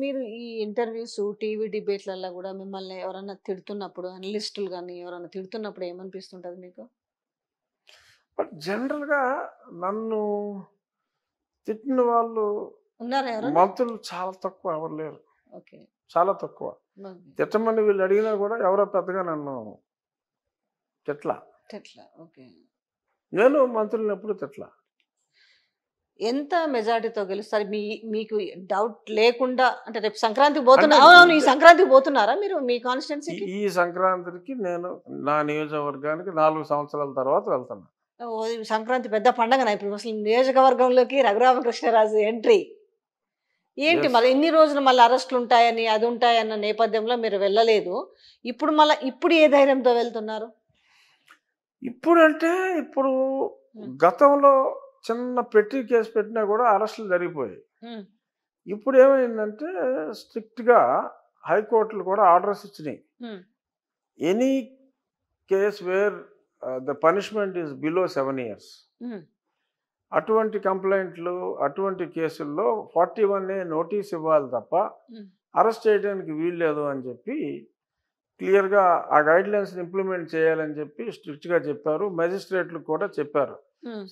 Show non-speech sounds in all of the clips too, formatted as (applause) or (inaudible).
మీరు ఈ interviews TV డిబేట్లలో కూడా మిమ్మల్ని ఎవరైనా తిడుతున్నప్పుడు అనలిస్టులు కానీ ఎవరైనా తిడుతున్నప్పుడు ఏమనిపిస్తుంటుంది మీకు బట్ జనరల్గా నన్ను తిట్టిన వాళ్ళు మంత్రులు చాలా తక్కువ ఎవరు లేరు ఓకే చాలా తక్కువ తిట్టమని వీళ్ళు అడిగినా కూడా ఎవరో పెద్దగా నన్ను తిట్లా ఓకే నేను మంత్రులను ఎప్పుడు తిట్లా ఎంత మెజార్టీతో గెలుస్తారు మీ మీకు డౌట్ లేకుండా అంటే రేపు సంక్రాంతికి పోతున్నారు ఈ సంక్రాంతికి పోతున్నారా మీరు మీ కాన్స్టిట్యున్సీ ఈ సంక్రాంతికి నేను నా నియోజకవర్గానికి నాలుగు సంవత్సరాల తర్వాత వెళ్తున్నా సంక్రాంతి పెద్ద పండగ నా ఇప్పుడు అసలు నియోజకవర్గంలోకి రఘురామకృష్ణరాజు ఎంట్రీ ఏంటి మళ్ళీ ఎన్ని రోజులు మళ్ళీ అరెస్టులు ఉంటాయని అది ఉంటాయన్న నేపథ్యంలో మీరు వెళ్ళలేదు ఇప్పుడు మళ్ళీ ఇప్పుడు ఏ ధైర్యంతో వెళ్తున్నారు ఇప్పుడు అంటే ఇప్పుడు గతంలో చిన్న పెట్టి కేసు పెట్టినా కూడా అరెస్టులు జరిగిపోయాయి ఇప్పుడు ఏమైందంటే స్ట్రిక్ట్గా హైకోర్టులు కూడా ఆర్డర్స్ ఇచ్చినాయి any case where the punishment is below seven years అటువంటి కంప్లైంట్లు అటువంటి కేసుల్లో ఫార్టీ వన్ ఏ నోటీస్ ఇవ్వాలి తప్ప అరెస్ట్ చేయడానికి వీల్లేదు అని చెప్పి క్లియర్గా ఆ గైడ్లైన్స్ని ఇంప్లిమెంట్ చేయాలని చెప్పి స్ట్రిక్ట్గా చెప్పారు మెజిస్ట్రేట్లు కూడా చెప్పారు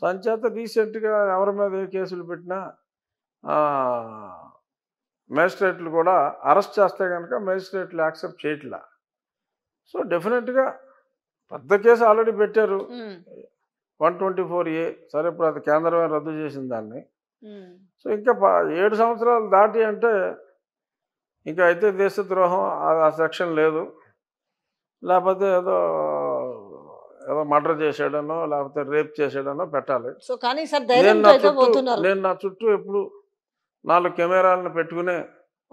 సంచేత రీసెంట్గా ఎవరి మీద ఏ కేసులు పెట్టినా మేజిస్ట్రేట్లు కూడా అరెస్ట్ చేస్తే కనుక మెజిస్ట్రేట్లు యాక్సెప్ట్ చేయట్లా సో డెఫినెట్గా పెద్ద కేసు ఆల్రెడీ పెట్టారు వన్ ట్వంటీ ఫోర్ ఏ సరే ఇప్పుడు అది కేంద్రమే రద్దు చేసిన దాన్ని సో ఇంకా ఏడు సంవత్సరాలు దాటి అంటే ఇంకా అయితే దేశద్రోహం ఆ సెక్షన్ లేదు లేకపోతే ఏదో ఏదో మర్డర్ చేసాడనో లేకపోతే రేప్ చేసాడనో పెట్టాలి సో కానీ నేను నా చుట్టూ నేను నా చుట్టూ ఎప్పుడు నాలుగు కెమెరాలను పెట్టుకునే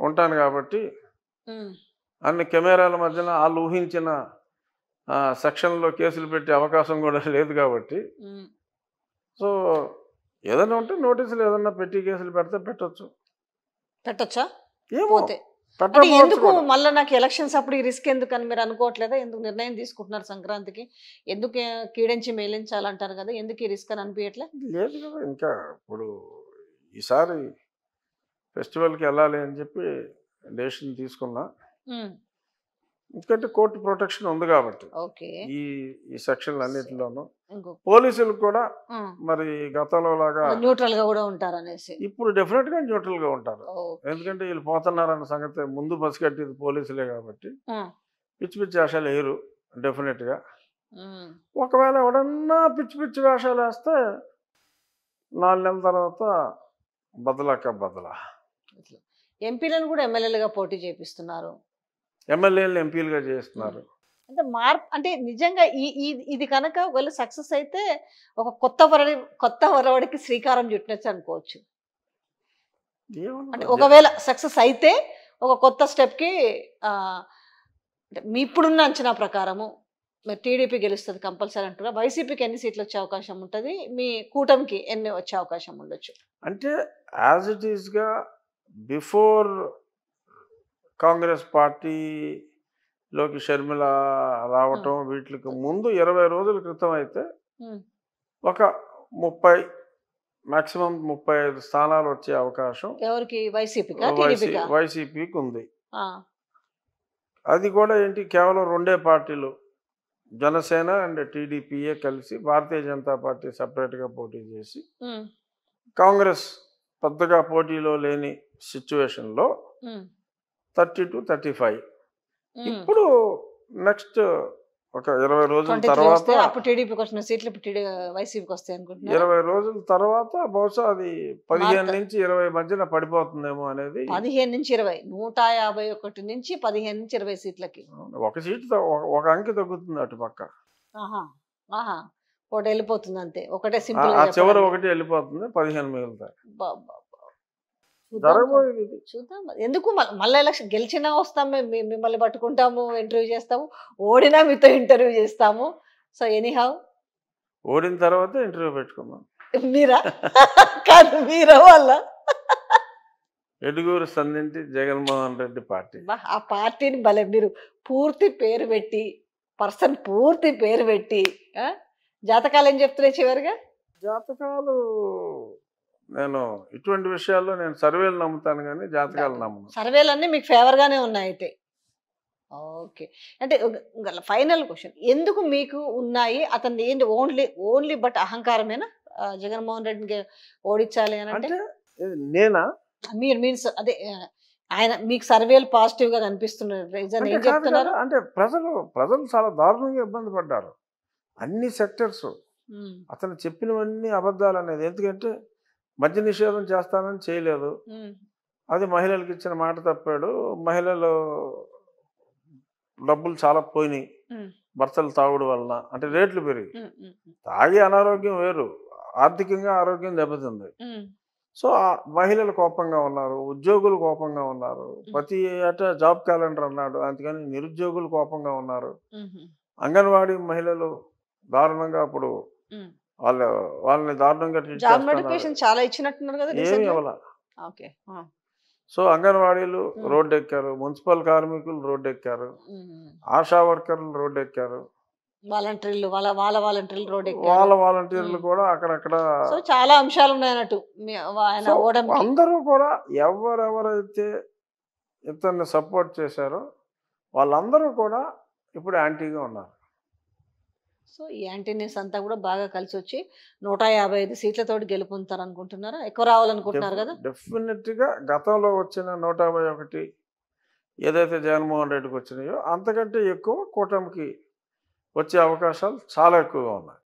ఉంటాను కాబట్టి అన్ని కెమెరాల మధ్యన వాళ్ళు ఊహించిన సెక్షన్లో కేసులు పెట్టే అవకాశం కూడా లేదు కాబట్టి సో ఏదైనా ఉంటే నోటీసులు ఏదన్నా పెట్టి కేసులు పెడితే పెట్టచ్చు పెట్టచ్చా ఏమో ఎందుకు మళ్ళీ నాకు ఎలక్షన్స్ అప్పుడు ఈ రిస్క్ ఎందుకని మీరు అనుకోవట్లేదా ఎందుకు నిర్ణయం తీసుకుంటున్నారు సంక్రాంతికి ఎందుకు కీడించి మేలించాలంటారు కదా ఎందుకు ఈ రిస్క్ అని అనిపించట్లేదు లేదు కదా ఇంకా ఇప్పుడు ఈసారి ఫెస్టివల్కి వెళ్ళాలి అని చెప్పి డెసిషన్ తీసుకున్నా ఎందుకంటే కోర్టు ప్రొటెక్షన్ ఉంది కాబట్టి ఈ ఈ సెక్షన్లు పోలీసులు కూడా మరి గతంలో లాగా న్యూట్రల్ గా కూడా ఉంటారు అనేసి ఇప్పుడు డెఫినెట్ గా న్యూట్రల్ గా ఉంటారు ఎందుకంటే వీళ్ళు పోతున్నారన్న సంగతి ముందు బస్ కట్టేది పోలీసులే కాబట్టి పిచ్చి పిచ్చి వేషాలు వేయరు డెఫినెట్ గా ఒకవేళ ఎవడన్నా పిచ్చి పిచ్చి వేషాలు వేస్తే నాలుగు నెలల తర్వాత బదలాక బదలా ఎంపీలను కూడా ఎమ్మెల్యేలుగా పోటీ చేపిస్తున్నారు ఎమ్మెల్యేలు ఎంపీలుగా చేస్తున్నారు అంటే మార్ అంటే నిజంగా ఈ ఇది కనుక ఒకవేళ సక్సెస్ అయితే ఒక కొత్త వరడి కొత్త వరవడికి శ్రీకారం చుట్టినచ్చు అనుకోవచ్చు అంటే ఒకవేళ సక్సెస్ అయితే ఒక కొత్త స్టెప్కి అంటే మీ ఇప్పుడున్న అంచనా ప్రకారము మరి టీడీపీ గెలుస్తుంది కంపల్సరీ అంటున్నారు వైసీపీకి ఎన్ని సీట్లు వచ్చే అవకాశం ఉంటుంది మీ కూటమికి ఎన్ని వచ్చే అవకాశం ఉండొచ్చు అంటే యాజ్ ఇట్ ఈస్గా బిఫోర్ కాంగ్రెస్ పార్టీ లోకి షర్మిల రావటం వీటికి ముందు ఇరవై రోజుల క్రితం అయితే ఒక ముప్పై మాక్సిమం ముప్పై ఐదు స్థానాలు వచ్చే అవకాశం వైసీపీకి ఉంది అది కూడా ఏంటి కేవలం రెండే పార్టీలు జనసేన అండ్ టీడీపీఏ కలిసి భారతీయ జనతా పార్టీ సపరేట్గా పోటీ చేసి కాంగ్రెస్ పెద్దగా పోటీలో లేని సిచ్యువేషన్లో థర్టీ టు థర్టీ ఫైవ్ ఇప్పుడు నెక్స్ట్ ఒక ఇరవై రోజుల తర్వాత ఇరవై రోజుల తర్వాత బహుశా అది పదిహేను నుంచి ఇరవై మధ్యన పడిపోతుందేమో అనేది పదిహేను నుంచి ఇరవై నూట యాభై ఒకటి నుంచి పదిహేను నుంచి ఇరవై సీట్లకి ఒక సీట్ ఒక అంకి తగ్గుతుంది అటు పక్క ఒకటి వెళ్ళిపోతుంది అంతే ఒకటే సింపుల్ చివరి ఒకటి వెళ్ళిపోతుంది పదిహేను మిగులుతాయి చూద్దాం ఎందుకు మళ్ళీ ఎలక్షన్ గెలిచినా వస్తాం మిమ్మల్ని పట్టుకుంటాము ఇంటర్వ్యూ చేస్తాము ఓడినా మీతో ఇంటర్వ్యూ చేస్తాము సో ఎనీహౌ ఓడిన తర్వాత ఇంటర్వ్యూ పెట్టుకున్నాం మీరా (laughs) కాదు మీరా వాళ్ళ ఎడుగురు సంధింటి జగన్మోహన్ రెడ్డి పార్టీ ఆ పార్టీని భలే మీరు పూర్తి పేరు పెట్టి పర్సన్ పూర్తి పేరు పెట్టి జాతకాలు ఏం చెప్తున్నాయి చివరిగా జాతకాలు నేను ఇటువంటి విషయాల్లో నేను సర్వేలు నమ్ముతాను కానీ జాతకాలు నమ్మను సర్వేలు అన్నీ మీకు ఫేవర్గానే ఉన్నాయి అయితే ఓకే అంటే ఫైనల్ క్వశ్చన్ ఎందుకు మీకు ఉన్నాయి అతన్ని ఏంటి ఓన్లీ ఓన్లీ బట్ అహంకారమేనా జగన్మోహన్ రెడ్డికి ఓడించాలి అని అంటే నేనా మీరు మీన్స్ అదే ఆయన మీకు సర్వేలు పాజిటివ్ గా కనిపిస్తున్నారు అంటే ప్రజలు ప్రజలు చాలా దారుణంగా ఇబ్బంది పడ్డారు అన్ని సెక్టర్స్ అతను చెప్పినవన్నీ అబద్ధాలు అనేది ఎందుకంటే మద్య నిషేధం చేస్తానని చేయలేదు అది మహిళలకు ఇచ్చిన మాట తప్పాడు మహిళలు డబ్బులు చాలా పోయినాయి భర్తలు తాగుడు వలన అంటే రేట్లు పెరిగి తాగి అనారోగ్యం వేరు ఆర్థికంగా ఆరోగ్యం దెబ్బతింది సో మహిళలు కోపంగా ఉన్నారు ఉద్యోగులు కోపంగా ఉన్నారు ప్రతి అటా జాబ్ క్యాలెండర్ అన్నాడు అందుకని నిరుద్యోగులు కోపంగా ఉన్నారు అంగన్వాడీ మహిళలు దారుణంగా అప్పుడు వాళ్ళు వాళ్ళని దారుణంగా చాలా ఇచ్చినట్టున్నారు సో అంగన్వాడీలు రోడ్డు ఎక్కారు మున్సిపల్ కార్మికులు రోడ్డు ఎక్కారు ఆశా వర్కర్లు రోడ్డు ఎక్కారు వాలంటీర్లు వాళ్ళ వాళ్ళ వాలంటీర్లు రోడ్ వాళ్ళ వాలంటీర్లు కూడా అక్కడక్కడ చాలా అంశాలు ఉన్నాయన్నట్టు అందరూ కూడా ఎవరెవరైతే ఇతన్ని సపోర్ట్ చేశారో వాళ్ళందరూ కూడా ఇప్పుడు యాంటీగా ఉన్నారు సో ఈ యాంటీనియస్ అంతా కూడా బాగా కలిసి వచ్చి నూట యాభై ఐదు సీట్లతో గెలుపొందుతారు అనుకుంటున్నారా ఎక్కువ రావాలనుకుంటున్నారు కదా డెఫినెట్ గా గతంలో వచ్చిన నూట యాభై ఒకటి ఏదైతే జగన్మోహన్ రెడ్డికి వచ్చినాయో అంతకంటే ఎక్కువ కూటమికి వచ్చే అవకాశాలు చాలా ఎక్కువగా ఉన్నాయి